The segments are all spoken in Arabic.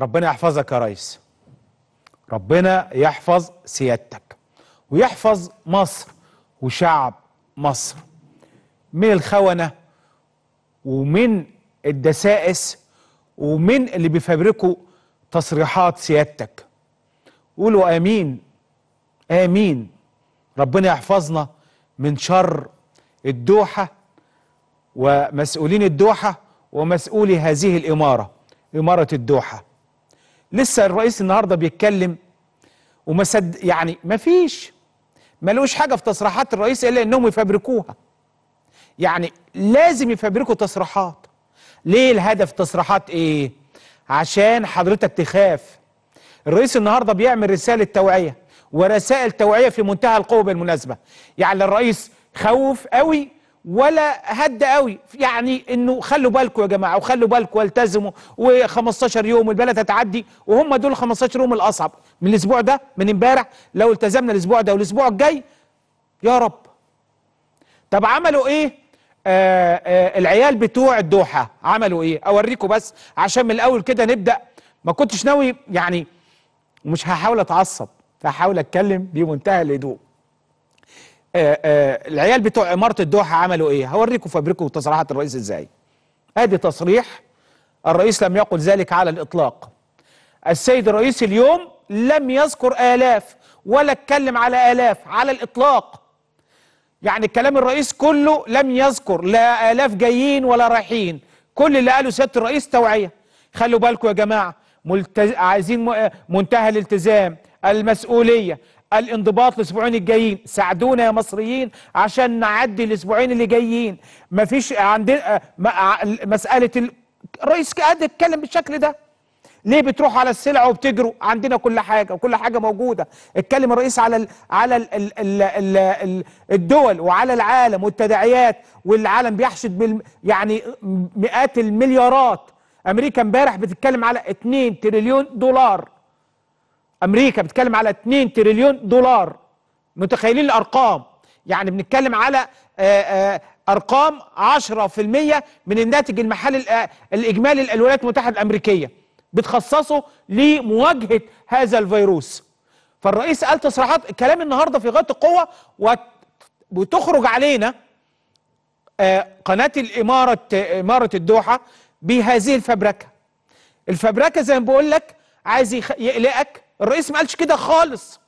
ربنا يحفظك يا ريس ربنا يحفظ سيادتك ويحفظ مصر وشعب مصر من الخونة ومن الدسائس ومن اللي بيفبركوا تصريحات سيادتك قولوا امين امين ربنا يحفظنا من شر الدوحة ومسؤولين الدوحة ومسؤولي هذه الإمارة إمارة الدوحة لسه الرئيس النهارده بيتكلم وما صد يعني ما فيش ما لقوش حاجه في تصريحات الرئيس الا انهم يفبركوها يعني لازم يفبركوا تصريحات ليه الهدف تصريحات ايه عشان حضرتك تخاف الرئيس النهارده بيعمل رساله توعيه ورسائل توعيه في منتهى القوه بالمناسبه يعني الرئيس خوف قوي ولا هد قوي يعني انه خلوا بالكم يا جماعه وخلوا بالكم والتزموا و15 يوم البلد هتعدي وهم دول 15 يوم الاصعب من الاسبوع ده من امبارح لو التزمنا الاسبوع ده والاسبوع الجاي يا رب طب عملوا ايه آآ آه، آآ آه، العيال بتوع الدوحه عملوا ايه اوريكم بس عشان من الاول كده نبدا ما كنتش ناوي يعني ومش هحاول اتعصب هحاول اتكلم بمنتهى الهدوء آه، آه، العيال بتوع إمارة الدوحة عملوا إيه هوريكم فابريكو تصريحات الرئيس إزاي ادي تصريح الرئيس لم يقل ذلك على الإطلاق السيد الرئيس اليوم لم يذكر آلاف ولا اتكلم على آلاف على الإطلاق يعني كلام الرئيس كله لم يذكر لا آلاف جايين ولا رايحين كل اللي قاله سيادة الرئيس توعية خلوا بالكم يا جماعة ملتز... عايزين منتهى الالتزام المسؤوليه الانضباط الاسبوعين الجايين ساعدونا يا مصريين عشان نعدي الاسبوعين اللي جايين مفيش عندنا مساله ال... الرئيس قاعد يتكلم بالشكل ده ليه بتروح على السلع وبتجروا عندنا كل حاجه وكل حاجه موجوده اتكلم الرئيس على ال على ال ال ال ال ال الدول وعلى العالم والتداعيات والعالم بيحشد بال يعني مئات المليارات امريكا امبارح بتتكلم على 2 تريليون دولار امريكا بتتكلم على 2 تريليون دولار متخيلين الارقام يعني بنتكلم على آه، آه، ارقام 10% من الناتج المحلي آه، الاجمالي للولايات المتحده الامريكيه بتخصصه لمواجهه هذا الفيروس فالرئيس قال تصريحات الكلام النهارده في غايه القوه وتخرج علينا قناه الاماره اماره الدوحه بهذه الفبركه الفبركه زي ما بقول لك عايز يقلقك الرئيس ما قالش كده خالص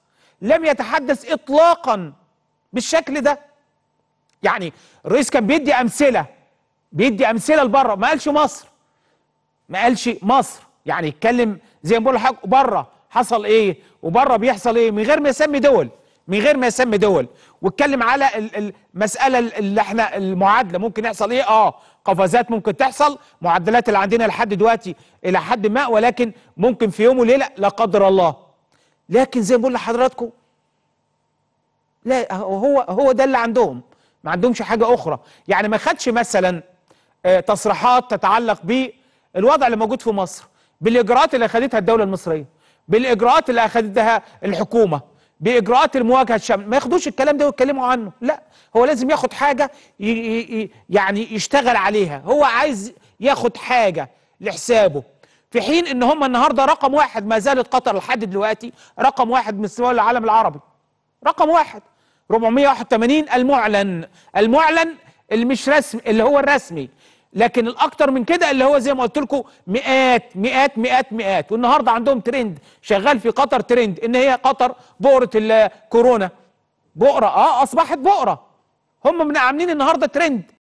لم يتحدث اطلاقا بالشكل ده يعني الرئيس كان بيدي امثله بيدي امثله لبره ما قالش مصر ما قالش مصر يعني يتكلم زي ما بقول لحضرتك بره حصل ايه وبره بيحصل ايه من غير ما يسمي دول من غير ما يسمي دول واتكلم على المساله اللي احنا المعادله ممكن يحصل ايه اه قفزات ممكن تحصل معدلات اللي عندنا لحد دلوقتي الى حد ما ولكن ممكن في يوم وليله لا قدر الله لكن زي ما بقول لحضراتكم لا هو هو ده اللي عندهم ما عندهمش حاجه اخرى يعني ما خدش مثلا آه، تصريحات تتعلق بالوضع اللي موجود في مصر بالاجراءات اللي اخذتها الدوله المصريه بالاجراءات اللي اخذتها الحكومه باجراءات المواجهه الشامله ما ياخدوش الكلام ده ويتكلموا عنه لا هو لازم ياخد حاجه يعني يشتغل عليها هو عايز ياخد حاجه لحسابه في حين ان هم النهارده رقم واحد ما زالت قطر لحد دلوقتي رقم واحد من مستوى العالم العربي رقم واحد 481 المعلن المعلن اللي مش رسمي اللي هو الرسمي لكن الاكتر من كده اللي هو زي ما قلت لكم مئات مئات مئات مئات والنهارده عندهم ترند شغال في قطر ترند ان هي قطر بؤره الكورونا بؤره اه اصبحت بؤره هم من عاملين النهارده ترند